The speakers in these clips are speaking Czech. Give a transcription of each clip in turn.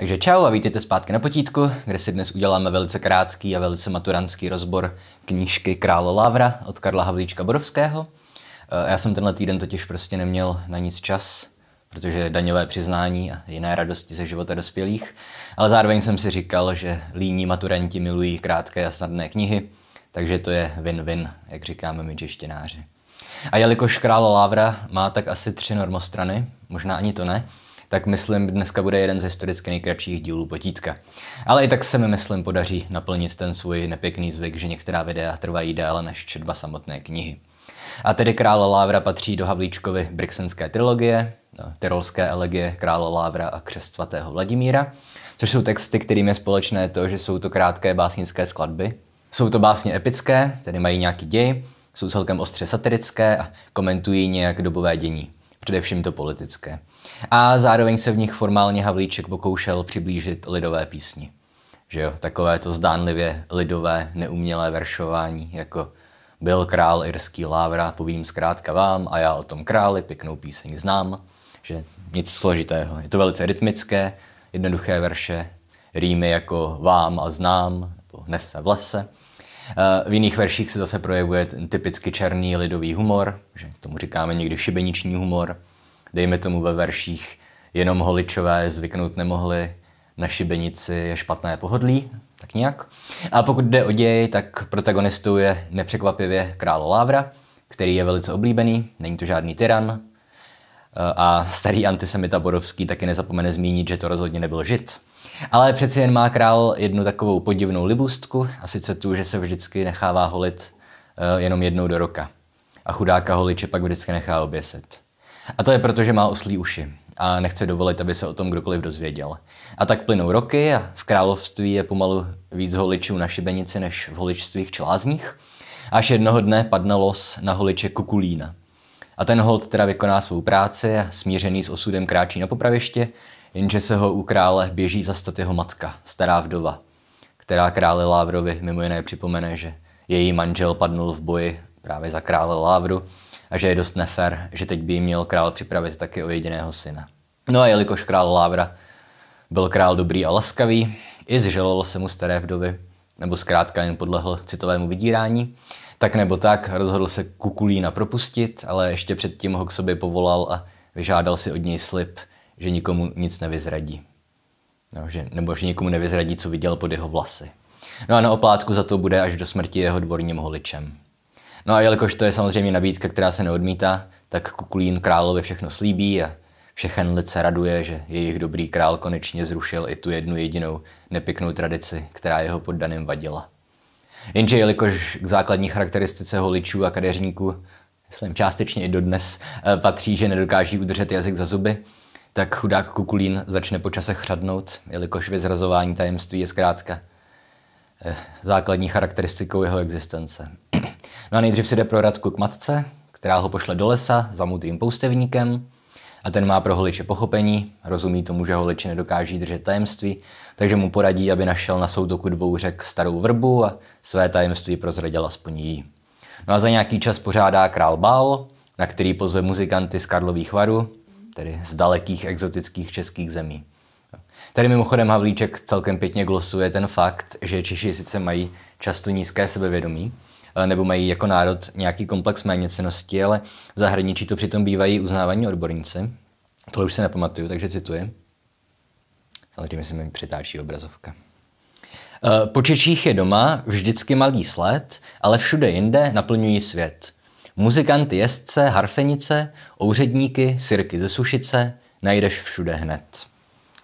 Takže čau a vítejte zpátky na potítku, kde si dnes uděláme velice krátký a velice maturantský rozbor knížky Králo Lávra od Karla Havlíčka Borovského. Eh, já jsem tenhle týden totiž prostě neměl na nic čas, protože daňové přiznání a jiné radosti ze života dospělých, ale zároveň jsem si říkal, že líní maturanti milují krátké a snadné knihy, takže to je win-win, jak říkáme my češtináři. A jelikož Králo Lávra má tak asi tři normostrany, možná ani to ne, tak myslím, dneska bude jeden z historicky nejkratších dílů potítka. Ale i tak se mi, myslím, podaří naplnit ten svůj nepěkný zvyk, že některá videa trvají déle než četba samotné knihy. A tedy král Lávra patří do Havlíčkovy brixenské trilogie, eh, tyrolské elegie krále Lávra a křest svatého Vladimíra, což jsou texty, kterým je společné to, že jsou to krátké básnické skladby. Jsou to básně epické, tedy mají nějaký děj, jsou celkem ostře satirické a komentují nějak dobové dění především to politické. A zároveň se v nich formálně Havlíček pokoušel přiblížit lidové písni. Že jo, takové to zdánlivě lidové neumělé veršování, jako byl král irský lávra, povím zkrátka vám a já o tom králi pěknou píseň znám. Že nic složitého. Je to velice rytmické, jednoduché verše, rýmy jako vám a znám, nebo nese v lese. Eh, v jiných verších se zase projevuje ten typicky černý lidový humor, že tomu říkáme někdy šibeniční humor. Dejme tomu ve verších jenom holičové zvyknout nemohli, na šibenici je špatné pohodlí, tak nějak. A pokud jde o děj, tak protagonistou je nepřekvapivě král Lávra, který je velice oblíbený, není to žádný tyran. Eh, a starý antisemita Borovský taky nezapomene zmínit, že to rozhodně nebyl žid. Ale přeci jen má král jednu takovou podivnou libůstku, a sice tu, že se vždycky nechává holit uh, jenom jednou do roka. A chudáka holiče pak vždycky nechá oběsit. A to je proto, že má oslí uši a nechce dovolit, aby se o tom kdokoliv dozvěděl. A tak plynou roky a v království je pomalu víc holičů na šibenici než v holičstvích člázních. Až jednoho dne padne los na holiče Kukulína. A ten hold teda vykoná svou práci a smířený s osudem kráčí na popraviště, jenže se ho u krále běží zastat jeho matka, stará vdova, která krále Lávrovi mimo jiné připomene, že její manžel padnul v boji právě za krále Lávru a že je dost nefer, že teď by jí měl král připravit taky o jediného syna. No a jelikož král Lávra byl král dobrý a laskavý, i zželolo se mu staré vdovy, nebo zkrátka jen podlehl citovému vydírání, tak nebo tak rozhodl se Kukulína propustit, ale ještě předtím ho k sobě povolal a vyžádal si od něj slib, že nikomu nic nevyzradí. No, že, nebo že nikomu nevyzradí, co viděl pod jeho vlasy. No a na oplátku za to bude až do smrti jeho dvorním holičem. No a jelikož to je samozřejmě nabídka, která se neodmítá, tak Kukulín královi všechno slíbí a všechen lid se raduje, že jejich dobrý král konečně zrušil i tu jednu jedinou nepěknou tradici, která jeho poddaným vadila. Jenže jelikož k základní charakteristice holičů a kadeřníků, myslím částečně i dodnes, eh, patří, že nedokáží udržet jazyk za zuby, tak chudák Kukulín začne po čase chřadnout, jelikož vyzrazování tajemství je zkrátka eh, základní charakteristikou jeho existence. No a nejdřív si jde pro Radku k matce, která ho pošle do lesa za moudrým poustevníkem a ten má pro holiče pochopení, rozumí tomu, že holiče nedokáží držet tajemství, takže mu poradí, aby našel na soutoku dvou řek starou vrbu a své tajemství prozradil aspoň jí. No a za nějaký čas pořádá král bál, na který pozve muzikanty z Karlových varů, tedy z dalekých exotických českých zemí. Tady mimochodem Havlíček celkem pěkně glosuje ten fakt, že Češi sice mají často nízké sebevědomí, eh, nebo mají jako národ nějaký komplex méněcenosti, ale v zahraničí to přitom bývají uznávaní odborníci. To už se nepamatuju, takže cituji. Samozřejmě se mi přitáčí obrazovka. Eh, po Čečích je doma vždycky malý sled, ale všude jinde naplňují svět – Muzikanty jezdce, harfenice, ouředníky, sirky ze sušice, najdeš všude hned.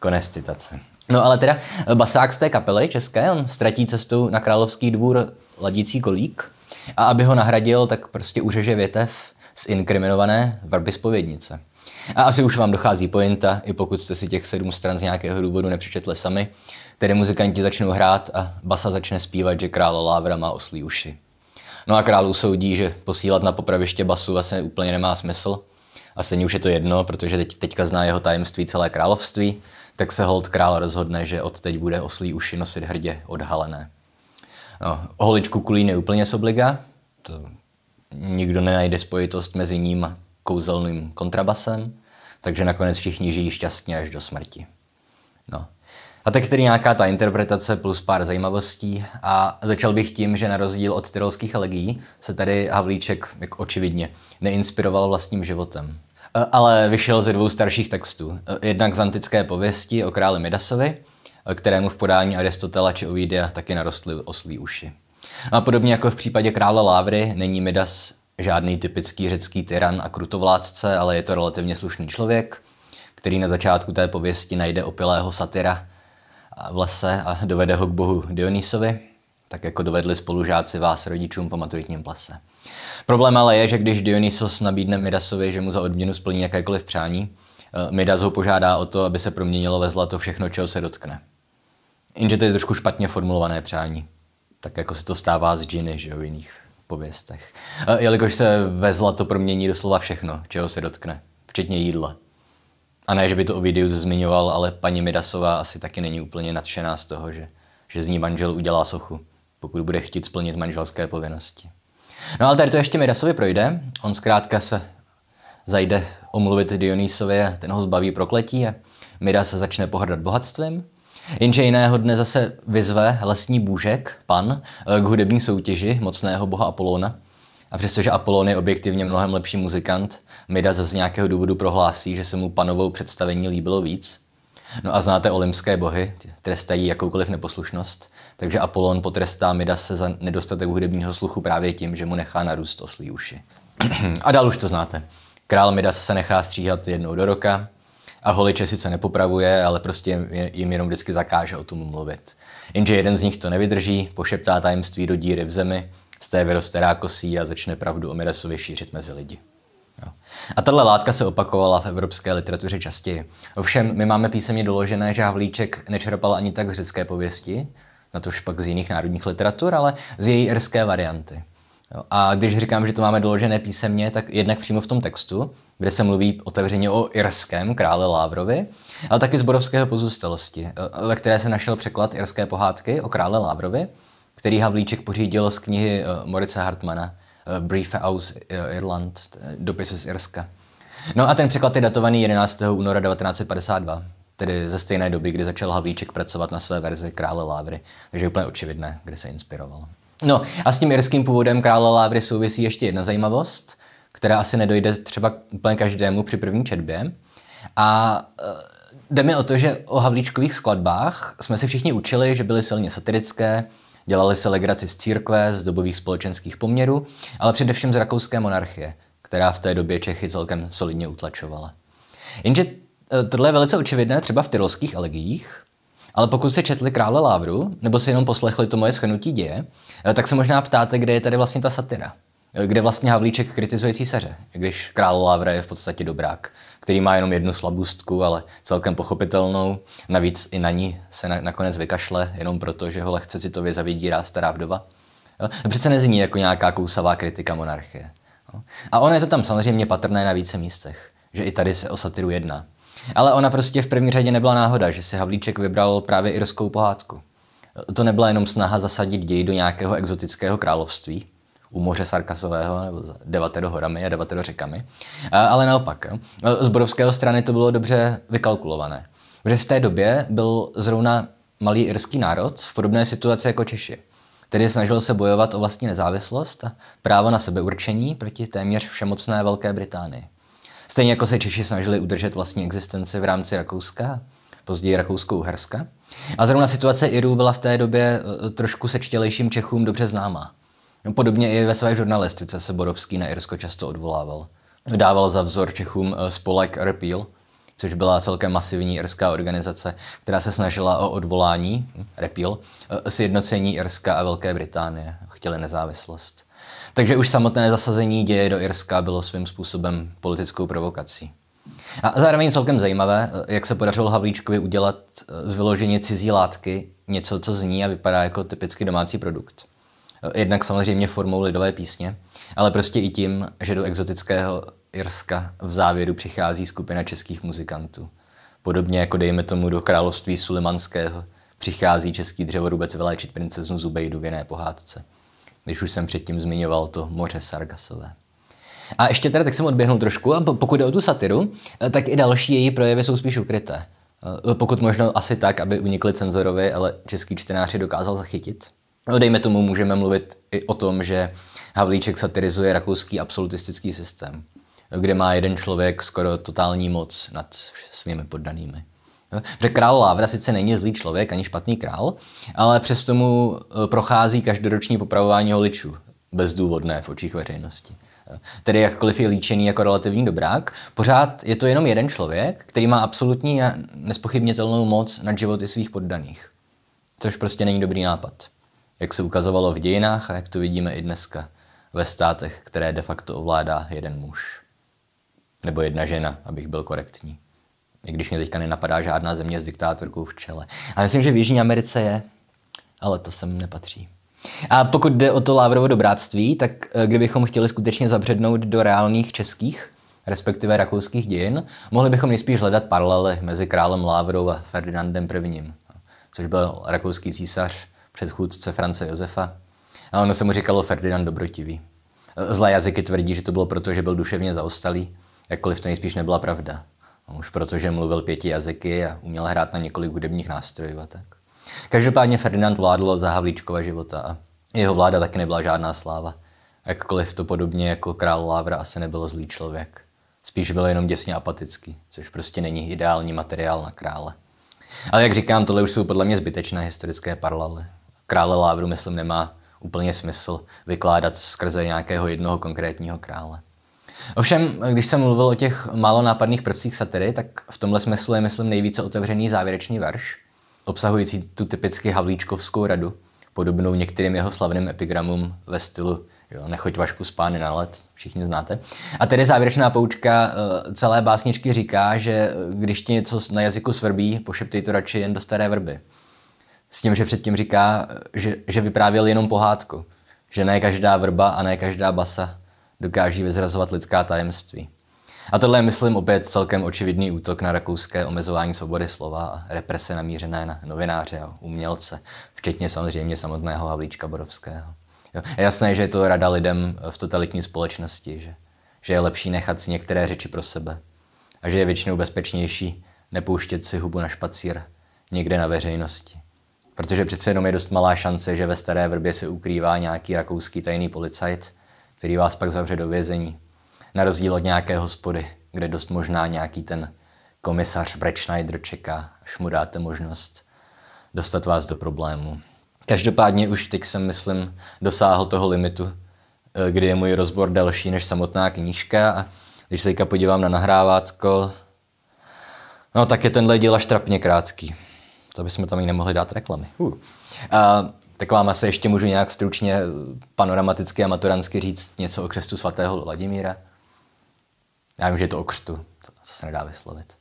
Konec citace. No ale teda basák z té kapely české, on ztratí cestu na Královský dvůr ladící kolík a aby ho nahradil, tak prostě uřeže větev z inkriminované vrby spovědnice. A asi už vám dochází pointa, i pokud jste si těch sedm stran z nějakého důvodu nepřečetli sami, tedy muzikanti začnou hrát a basa začne zpívat, že králo Lávra má oslí uši. No a král usoudí, že posílat na popraviště basu asi úplně nemá smysl. A Seni už je to jedno, protože teď, teďka zná jeho tajemství celé království, tak se hold král rozhodne, že od teď bude oslí uši nosit hrdě odhalené. No, holičku kulí úplně z obliga, to nikdo nenajde spojitost mezi ním a kouzelným kontrabasem, takže nakonec všichni žijí šťastně až do smrti. No. A tak tedy nějaká ta interpretace plus pár zajímavostí a začal bych tím, že na rozdíl od tyrolských legií se tady Havlíček, jak očividně, neinspiroval vlastním životem. E, ale vyšel ze dvou starších textů. E, jednak z antické pověsti o králi Midasovi, e, kterému v podání Aristotela či Ovidia taky narostly oslí uši. A podobně jako v případě krále Lávry, není Midas žádný typický řecký tyran a krutovládce, ale je to relativně slušný člověk, který na začátku té pověsti najde opilého satyra, v lese a dovede ho k bohu Dionýsovi, tak jako dovedli spolužáci vás rodičům po maturitním plese. Problém ale je, že když Dionysos nabídne Midasovi, že mu za odměnu splní jakékoliv přání, eh, Midas ho požádá o to, aby se proměnilo ve zlato všechno, čeho se dotkne. Jenže to je trošku špatně formulované přání. Tak jako se to stává z džiny, že jo, v jiných pověstech. Eh, jelikož se ve zlato promění doslova všechno, čeho se dotkne, včetně jídla. A ne, že by to o videu zmiňoval, ale paní Midasová asi taky není úplně nadšená z toho, že, že z ní manžel udělá sochu, pokud bude chtít splnit manželské povinnosti. No ale tady to ještě Midasovi projde. On zkrátka se zajde omluvit Dionýsovi a ten ho zbaví prokletí a Midas se začne pohrdat bohatstvím. Jenže jiného dne zase vyzve lesní bůžek, pan, k hudební soutěži mocného boha Apolona, a přestože Apollon je objektivně mnohem lepší muzikant, Midas z nějakého důvodu prohlásí, že se mu panovou představení líbilo víc. No a znáte olimské bohy, trestají jakoukoliv neposlušnost, takže Apollon potrestá Midase za nedostatek hudebního sluchu právě tím, že mu nechá narůst oslí uši. a dál už to znáte. Král Midas se nechá stříhat jednou do roka, a holiče sice nepopravuje, ale prostě jim jenom vždycky zakáže o tom mluvit. Jenže jeden z nich to nevydrží, pošeptá tajemství do díry v zemi z té vyroste rákosí a začne pravdu o Mirasově šířit mezi lidi. Jo. A tahle látka se opakovala v evropské literatuře častěji. Ovšem, my máme písemně doložené, že Havlíček nečerpal ani tak z řecké pověsti, na tož pak z jiných národních literatur, ale z její irské varianty. Jo. A když říkám, že to máme doložené písemně, tak jednak přímo v tom textu, kde se mluví otevřeně o irském krále Lávrovi, ale taky z borovského pozůstalosti, ve které se našel překlad irské pohádky o krále Lávrovi, který Havlíček pořídil z knihy eh, Morice Hartmana, eh, Brief aus eh, Irland, dopisy z Irska. No a ten překlad je datovaný 11. února 1952, tedy ze stejné doby, kdy začal Havlíček pracovat na své verzi Krále Lávry, takže je úplně očividné, kde se inspiroval. No a s tím irským původem Krále Lávry souvisí ještě jedna zajímavost, která asi nedojde třeba úplně každému při první četbě. A jde mi o to, že o Havlíčkových skladbách jsme si všichni učili, že byly silně satirické, Dělali se legraci z církve, z dobových společenských poměrů, ale především z rakouské monarchie, která v té době Čechy celkem solidně utlačovala. Jenže e, tohle je velice očividné třeba v tyrolských elegiích, ale pokud se četli Krále Lávru, nebo si jenom poslechli to moje schrnutí děje, e, tak se možná ptáte, kde je tady vlastně ta satira kde vlastně Havlíček kritizuje císaře, když král Lavra je v podstatě dobrák, který má jenom jednu slabůstku, ale celkem pochopitelnou. Navíc i na ní se na, nakonec vykašle, jenom proto, že ho lehce citově zavidírá stará vdova. Jo? Přece nezní jako nějaká kousavá kritika monarchie. Jo? A ono je to tam samozřejmě patrné na více místech, že i tady se o satiru jedná. Ale ona prostě v první řadě nebyla náhoda, že si Havlíček vybral právě irskou pohádku. To nebyla jenom snaha zasadit děj do nějakého exotického království, u moře Sarkasového, nebo devatero horami a devatero řekami. Ale naopak, no, z Borovského strany to bylo dobře vykalkulované. Protože v té době byl zrovna malý irský národ v podobné situaci jako Češi. Tedy snažil se bojovat o vlastní nezávislost a právo na sebeurčení proti téměř všemocné Velké Británii. Stejně jako se Češi snažili udržet vlastní existenci v rámci Rakouska, později Rakousko-Uherska. A zrovna situace Irů byla v té době e, e, trošku sečtělejším Čechům dobře známá. No podobně i ve své žurnalistice se Borovský na Irsko často odvolával. Dával za vzor Čechům eh, spolek Repeal, což byla celkem masivní irská organizace, která se snažila o odvolání, hm, Repeal, eh, sjednocení Irska a Velké Británie. Chtěli nezávislost. Takže už samotné zasazení děje do Irska bylo svým způsobem politickou provokací. A zároveň celkem zajímavé, eh, jak se podařilo Havlíčkovi udělat z vyloženě cizí látky něco, co zní a vypadá jako typicky domácí produkt. Jednak samozřejmě formou lidové písně, ale prostě i tím, že do exotického Irska v závěru přichází skupina českých muzikantů. Podobně jako dejme tomu do království Sulimanského přichází český dřevorubec vyléčit princeznu Zubejdu v jiné pohádce. Když už jsem předtím zmiňoval to moře Sargasové. A ještě teda tak jsem odběhnul trošku a pokud jde o tu satiru, eh, tak i další její projevy jsou spíš ukryté. Eh, eh, pokud možno asi tak, aby unikly cenzorovi, ale český čtenář je dokázal zachytit. No dejme tomu, můžeme mluvit i o tom, že Havlíček satirizuje rakouský absolutistický systém, kde má jeden člověk skoro totální moc nad svými poddanými. Že král Lávra sice není zlý člověk ani špatný král, ale přesto mu e, prochází každoroční popravování holičů, bezdůvodné v očích veřejnosti. Tedy jakkoliv je líčený jako relativní dobrák, pořád je to jenom jeden člověk, který má absolutní a nespochybnitelnou moc nad životy svých poddaných. Což prostě není dobrý nápad jak se ukazovalo v dějinách a jak to vidíme i dneska ve státech, které de facto ovládá jeden muž. Nebo jedna žena, abych byl korektní. I když mě teďka nenapadá žádná země s diktátorkou v čele. A myslím, že v Jižní Americe je, ale to sem nepatří. A pokud jde o to Lávrovo dobráctví, tak eh, kdybychom chtěli skutečně zabřednout do reálných českých, respektive rakouských dějin, mohli bychom nejspíš hledat paralely mezi králem Lávrou a Ferdinandem I., což byl rakouský císař předchůdce France Josefa. A ono se mu říkalo Ferdinand Dobrotivý. Zlé jazyky tvrdí, že to bylo proto, že byl duševně zaostalý, jakkoliv to nejspíš nebyla pravda. Už protože mluvil pěti jazyky a uměl hrát na několik hudebních nástrojů a tak. Každopádně Ferdinand vládl za Havlíčkova života a jeho vláda taky nebyla žádná sláva. Jakkoliv to podobně jako král Lávra asi nebyl zlý člověk. Spíš byl jenom děsně apatický, což prostě není ideální materiál na krále. Ale jak říkám, tohle už jsou podle mě zbytečné historické paralely krále Lávru, myslím, nemá úplně smysl vykládat skrze nějakého jednoho konkrétního krále. Ovšem, když jsem mluvil o těch málo nápadných prvcích satiry, tak v tomhle smyslu je, myslím, nejvíce otevřený závěrečný verš, obsahující tu typicky havlíčkovskou radu, podobnou některým jeho slavným epigramům ve stylu jo, nechoď vašku z pány na let, všichni znáte. A tedy závěrečná poučka eh, celé básničky říká, že eh, když ti něco na jazyku svrbí, pošeptej to radši jen do staré vrby. S tím, že předtím říká, že, že vyprávěl jenom pohádku, že ne každá vrba a ne každá basa dokáží vyzrazovat lidská tajemství. A tohle je, myslím, opět celkem očividný útok na rakouské omezování svobody slova a represe namířené na novináře a umělce, včetně samozřejmě samotného Havlíčka Borovského. Jo. Je jasné, že je to rada lidem v totalitní společnosti, že, že je lepší nechat si některé řeči pro sebe a že je většinou bezpečnější nepouštět si hubu na špacír někde na veřejnosti. Protože přece jenom je dost malá šance, že ve Staré Vrbě se ukrývá nějaký rakouský tajný policajt, který vás pak zavře do vězení. Na rozdíl od nějaké hospody, kde dost možná nějaký ten komisař Brečneider čeká, až mu dáte možnost dostat vás do problému. Každopádně už teď jsem, myslím, dosáhl toho limitu, eh, kdy je můj rozbor delší než samotná knížka a když se teďka podívám na nahrávátko, no tak je tenhle díl až trapně krátký. To bychom tam i nemohli dát reklamy. Uh. Uh, tak vám asi ještě můžu nějak stručně panoramaticky a maturansky říct něco o křestu svatého Vladimíra. Já vím, že je to o křtu, to se nedá vyslovit.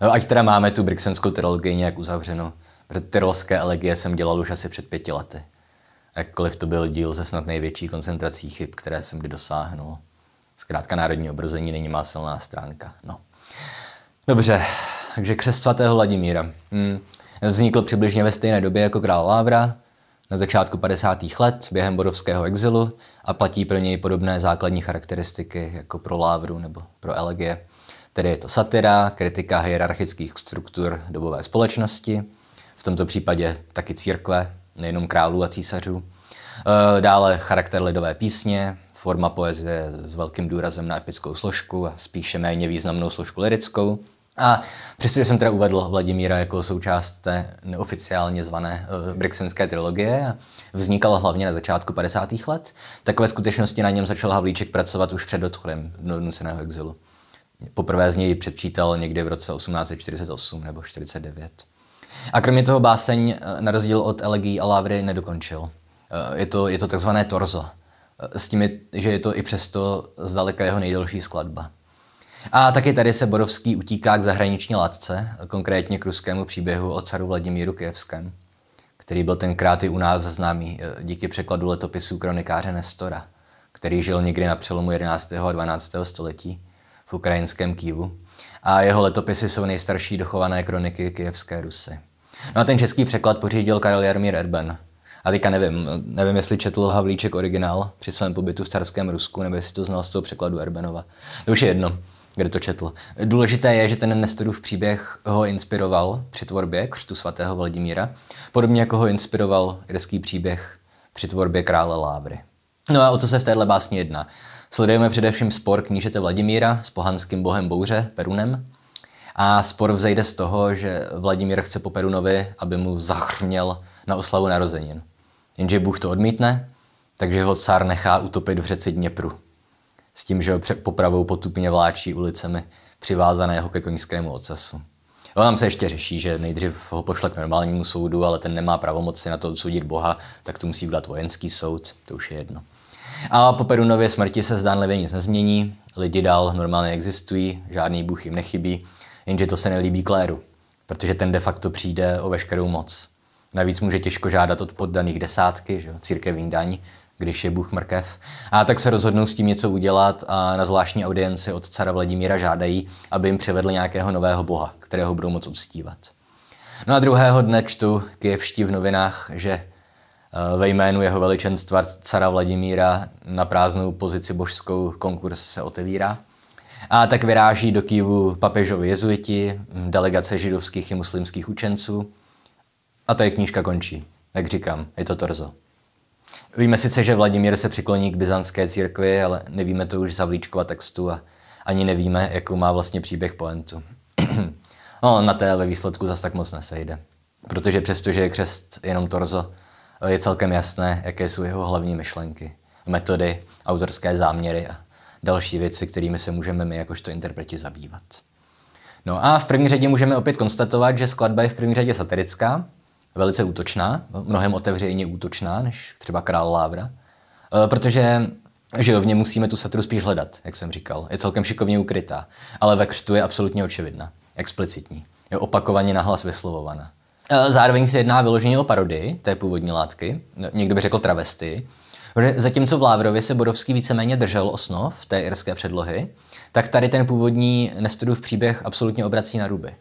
No, ať teda máme tu brixenskou trilogii nějak uzavřenou, protože tyrolské elegie jsem dělal už asi před pěti lety. Jakkoliv to byl díl ze snad největší koncentrací chyb, které jsem kdy dosáhnul. Zkrátka národní obrození není má silná stránka. No. Dobře, takže křest svatého Vladimíra. Hmm. Vznikl přibližně ve stejné době jako král Lávra, na začátku 50. let během bodovského exilu a platí pro něj podobné základní charakteristiky jako pro Lávru nebo pro Elegie. Tedy je to satira, kritika hierarchických struktur dobové společnosti, v tomto případě taky církve, nejenom králů a císařů. E, dále charakter lidové písně, forma poezie s velkým důrazem na epickou složku a spíše méně významnou složku lirickou. A přesně jsem teda uvedl Vladimíra jako součást té neoficiálně zvané uh, Brixenské trilogie a vznikala hlavně na začátku 50. let, tak ve skutečnosti na něm začal Havlíček pracovat už před odchodem do nuceného exilu. Poprvé z něj předčítal někdy v roce 1848 nebo 49. A kromě toho báseň eh, na rozdíl od Elegií a Lávry nedokončil. Eh, je to, je to takzvané torzo. S tím, je, že je to i přesto zdaleka jeho nejdelší skladba. A taky tady se Borovský utíká k zahraniční látce, konkrétně k ruskému příběhu o caru Vladimíru Kijevském, který byl tenkrát i u nás známý eh, díky překladu letopisů kronikáře Nestora, který žil někdy na přelomu 11. a 12. století v ukrajinském Kývu. A jeho letopisy jsou nejstarší dochované kroniky kijevské Rusy. No a ten český překlad pořídil Karel Jarmír Erben, a teďka nevím, nevím, jestli četl Havlíček originál při svém pobytu v starském Rusku, nebo jestli to znal z toho překladu Erbenova. To už je jedno kde to četl. Důležité je, že ten Nestorův příběh ho inspiroval při tvorbě křtu svatého Vladimíra, podobně jako ho inspiroval irský příběh při tvorbě krále Lávry. No a o co se v téhle básni jedná? Sledujeme především spor knížete Vladimíra s pohanským bohem Bouře, Perunem. A spor vzejde z toho, že Vladimír chce po Perunovi, aby mu zachrměl na oslavu narozenin. Jenže Bůh to odmítne, takže ho cár nechá utopit v řeci Dněpru s tím, že ho popravou potupně vláčí ulicemi přivázaného ke koňskému ocesu. No, tam se ještě řeší, že nejdřív ho pošle k normálnímu soudu, ale ten nemá pravomoci na to odsoudit Boha, tak to musí udělat vojenský soud, to už je jedno. A po Perunově smrti se zdánlivě nic nezmění, lidi dál normálně existují, žádný Bůh jim nechybí, jenže to se nelíbí Kléru, protože ten de facto přijde o veškerou moc. Navíc může těžko žádat od poddaných desátky, že? církevní daň, když je Bůh mrkev. A tak se rozhodnou s tím něco udělat a na zvláštní audienci od cara Vladimíra žádají, aby jim přivedl nějakého nového boha, kterého budou moc uctívat. No a druhého dne čtu kjevští v novinách, že eh, ve jménu jeho veličenstva cara Vladimíra na prázdnou pozici božskou konkurs se otevírá. A tak vyráží do Kývu papežovi jezuiti, delegace židovských i muslimských učenců. A je knížka končí. Jak říkám, je to torzo. Víme sice, že Vladimír se přikloní k byzantské církvi, ale nevíme to už z Havlíčkova textu a ani nevíme, jakou má vlastně příběh poentu. no, na té ve výsledku zas tak moc nesejde. Protože přestože je křest jenom torzo, je celkem jasné, jaké jsou jeho hlavní myšlenky, metody, autorské záměry a další věci, kterými se můžeme my jakožto interpreti zabývat. No a v první řadě můžeme opět konstatovat, že skladba je v první řadě satirická, velice útočná, mnohem otevřejně útočná než třeba král Lávra, e, protože že jo, v něm musíme tu satru spíš hledat, jak jsem říkal. Je celkem šikovně ukrytá, ale ve křtu je absolutně očividná, explicitní, je opakovaně nahlas vyslovovaná. E, zároveň se jedná vyloženě o parodii té původní látky, někdo by řekl travesty, protože zatímco v Lávrovi se Bodovský víceméně držel osnov té irské předlohy, tak tady ten původní Nestorův příběh absolutně obrací na ruby.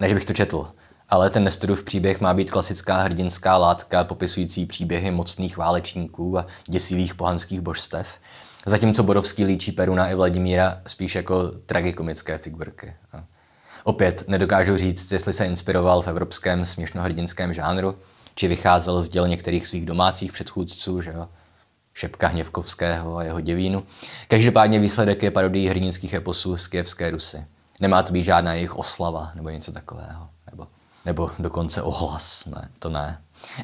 Ne, že bych to četl, ale ten Nestorův příběh má být klasická hrdinská látka popisující příběhy mocných válečníků a děsivých pohanských božstev, zatímco Borovský líčí Peruna i Vladimíra spíš jako tragikomické figurky. A opět nedokážu říct, jestli se inspiroval v evropském směšnohrdinském žánru, či vycházel z děl některých svých domácích předchůdců, že jo? Šepka Hněvkovského a jeho děvínu. Každopádně výsledek je parodii hrdinských eposů z Kijevské Rusy. Nemá to být žádná jejich oslava nebo něco takového nebo dokonce ohlas. Ne, to ne.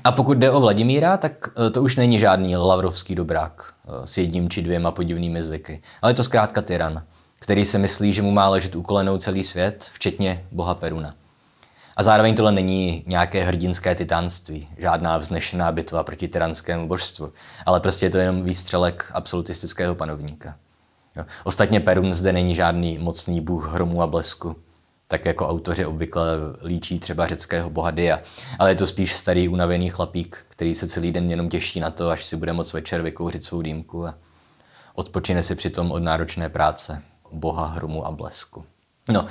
A pokud jde o Vladimíra, tak eh, to už není žádný lavrovský dobrák eh, s jedním či dvěma podivnými zvyky, ale je to zkrátka tyran, který se myslí, že mu má ležet u celý svět, včetně boha Peruna. A zároveň tohle není nějaké hrdinské titánství, žádná vznešená bitva proti tyranskému božstvu, ale prostě je to jenom výstřelek absolutistického panovníka. Jo. Ostatně Perun zde není žádný mocný bůh hromu a blesku, tak jako autoři obvykle líčí třeba řeckého boha Dia. Ale je to spíš starý unavený chlapík, který se celý den jenom těší na to, až si bude moc večer vykouřit svou dýmku a odpočine si přitom od náročné práce, boha hrumu a blesku. No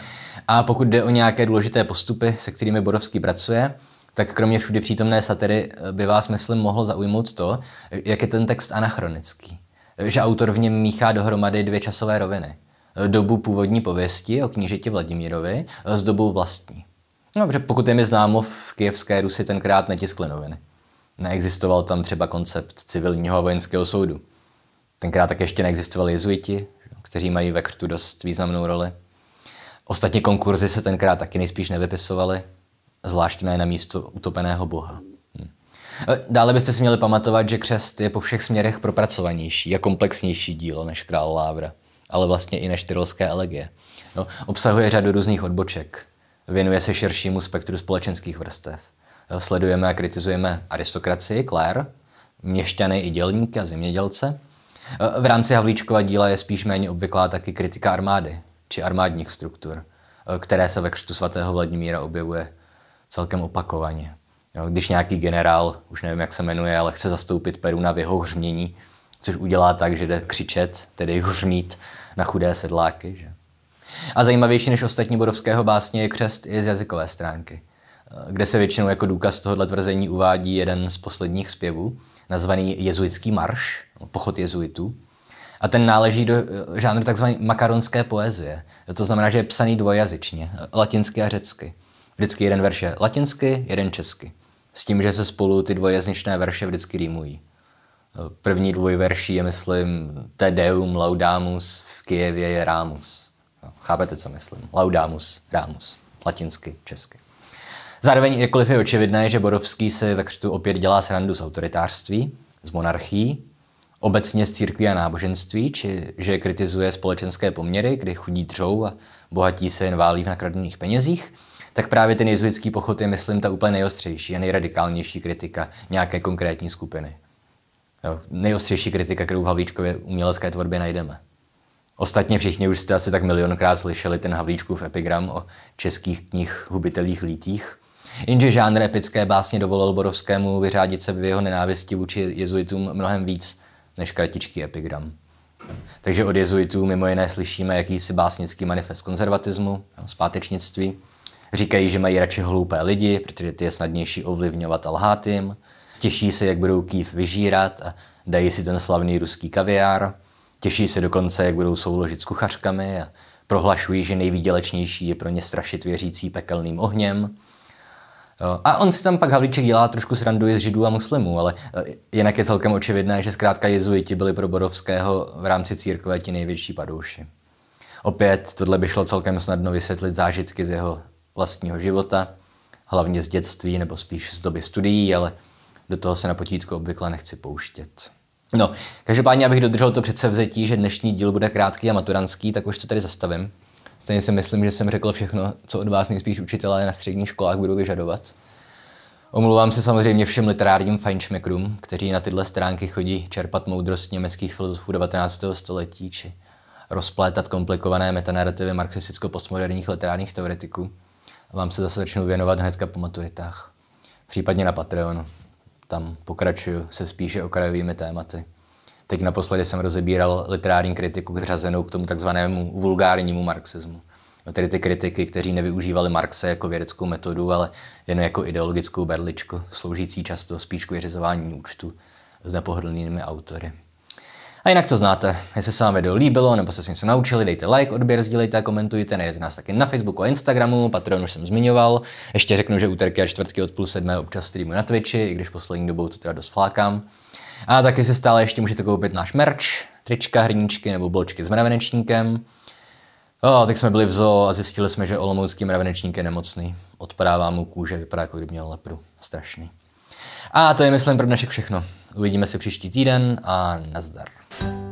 a pokud jde o nějaké důležité postupy, se kterými Borovský pracuje, tak kromě všudy přítomné satiry by vás, myslím, mohlo zaujmout to, jak je ten text anachronický. Že autor v něm míchá dohromady dvě časové roviny – dobu původní pověsti o knížeti Vladimírovi eh, s dobou vlastní. No, protože pokud je mi známo, v kijevské Rusi tenkrát netiskly noviny. Neexistoval tam třeba koncept civilního a vojenského soudu. Tenkrát tak ještě neexistovali jezuiti, kteří mají ve krtu dost významnou roli. Ostatně konkurzy se tenkrát taky nejspíš nevypisovaly, zvláště ne na místo utopeného boha. Hm. Eh, dále byste si měli pamatovat, že křest je po všech směrech propracovanější a komplexnější dílo než král Lávra ale vlastně i než tyrolské elegie. No, obsahuje řadu různých odboček, věnuje se širšímu spektru společenských vrstev. Jo, sledujeme a kritizujeme aristokracii, klér, měšťany i dělníky a zemědělce. V rámci Havlíčkova díla je spíš méně obvyklá taky kritika armády či armádních struktur, které se ve křtu svatého Vladimíra objevuje celkem opakovaně. Jo, když nějaký generál, už nevím, jak se jmenuje, ale chce zastoupit Peruna v jeho hřmění, což udělá tak, že jde křičet, tedy hřmít na chudé sedláky. Že? A zajímavější než ostatní bodovského básně je křest i z jazykové stránky, eh, kde se většinou jako důkaz tohoto tvrzení uvádí jeden z posledních zpěvů, nazvaný jezuitský marš, pochod jezuitů. A ten náleží do eh, žánru tzv. makaronské poezie. To znamená, že je psaný dvojazyčně, eh, latinsky a řecky. Vždycky jeden verše latinsky, jeden česky. S tím, že se spolu ty dvojazyčné verše vždycky rýmují. První dvojverší je, myslím, Te Deum Laudamus, v Kijevě je Rámus. chápete, co myslím? Laudamus, Rámus, latinsky, česky. Zároveň, jakkoliv je očividné, že Borovský si ve křtu opět dělá srandu z autoritářství, z monarchií, obecně z církví a náboženství, či že kritizuje společenské poměry, kdy chudí dřou a bohatí se jen válí v nakradených penězích, tak právě ten jezuitský pochod je, myslím, ta úplně nejostřejší a nejradikálnější kritika nějaké konkrétní skupiny nejostřejší kritika, kterou v Havlíčkově umělecké tvorbě najdeme. Ostatně všichni už jste asi tak milionkrát slyšeli ten Havlíčkův epigram o českých knih hubitelých lítích. Jenže žánr epické básně dovolil Borovskému vyřádit se v jeho nenávisti vůči jezuitům mnohem víc než kratičký epigram. Takže od jezuitů mimo jiné slyšíme jakýsi básnický manifest konzervatismu, zpátečnictví. Říkají, že mají radši hloupé lidi, protože ty je snadnější ovlivňovat a lhát jim – těší se, jak budou Kýv vyžírat a dají si ten slavný ruský kaviár, těší se dokonce, jak budou souložit s kuchařkami a prohlašují, že nejvýdělečnější je pro ně strašit věřící pekelným ohněm. Eh, a on si tam pak Havlíček dělá trošku srandu z židů a muslimů, ale eh, jinak je celkem očividné, že zkrátka jezuiti byli pro Borovského v rámci církve ti největší padouši. Opět, tohle by šlo celkem snadno vysvětlit zážitky z jeho vlastního života, hlavně z dětství nebo spíš z doby studií, ale do toho se na potítku obvykle nechci pouštět. No, každopádně, abych dodržel to předsevzetí, že dnešní díl bude krátký a maturanský, tak už to tady zastavím. Stejně si myslím, že jsem řekl všechno, co od vás nejspíš učitelé na středních školách budou vyžadovat. Omlouvám se samozřejmě všem literárním fajnšmekrům, kteří na tyhle stránky chodí čerpat moudrost německých filozofů 19. století či rozplétat komplikované metanarrativy marxisticko-postmoderních literárních teoretiků. A vám se zase začnu věnovat hnedka po maturitách, případně na Patreonu tam pokračuju se spíše okrajovými tématy. Teď naposledy jsem rozebíral literární kritiku řazenou k tomu takzvanému vulgárnímu marxismu. No, tedy ty kritiky, kteří nevyužívali Marxe jako vědeckou metodu, ale jen jako ideologickou berličku, sloužící často spíš k vyřizování účtu s nepohodlnými autory. A jinak to znáte. Jestli se vám video líbilo nebo jste si něco naučili, dejte like, odběr, sdílejte a komentujte. Najdete nás taky na Facebooku a Instagramu, Patreon už jsem zmiňoval. Ještě řeknu, že úterky a čtvrtky od půl sedmé občas streamu na Twitchi, i když poslední dobou to teda dost flákám. A taky si stále ještě můžete koupit náš merch, trička, hrníčky nebo bločky s mravenečníkem. O, tak jsme byli v zoo a zjistili jsme, že olomoucký mravenečník je nemocný. Odpadává mu kůže, vypadá jako kdyby měl lepru. Strašný. A to je, myslím, pro dnešek všechno. Uvidíme se příští týden a nazdar.